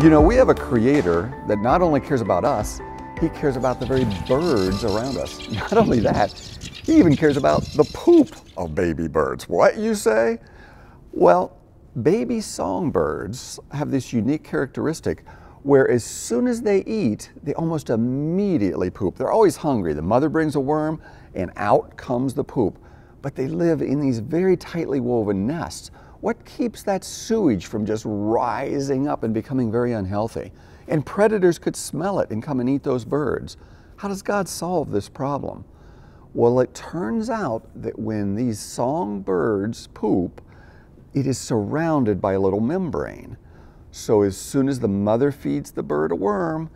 You know, we have a creator that not only cares about us, he cares about the very birds around us. Not only that, he even cares about the poop of baby birds. What you say? Well, baby songbirds have this unique characteristic where as soon as they eat, they almost immediately poop. They're always hungry. The mother brings a worm and out comes the poop. But they live in these very tightly woven nests what keeps that sewage from just rising up and becoming very unhealthy? And predators could smell it and come and eat those birds. How does God solve this problem? Well, it turns out that when these songbirds poop, it is surrounded by a little membrane. So as soon as the mother feeds the bird a worm,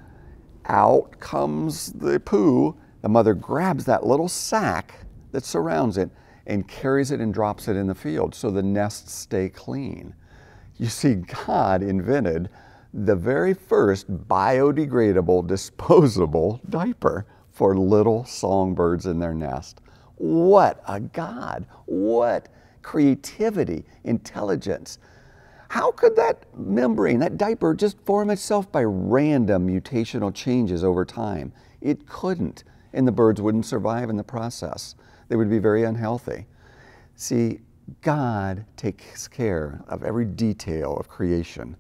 out comes the poo. The mother grabs that little sac that surrounds it and carries it and drops it in the field so the nests stay clean. You see, God invented the very first biodegradable, disposable diaper for little songbirds in their nest. What a God! What creativity, intelligence. How could that membrane, that diaper, just form itself by random mutational changes over time? It couldn't, and the birds wouldn't survive in the process. They would be very unhealthy. See, God takes care of every detail of creation,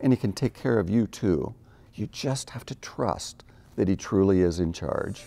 and He can take care of you too. You just have to trust that He truly is in charge.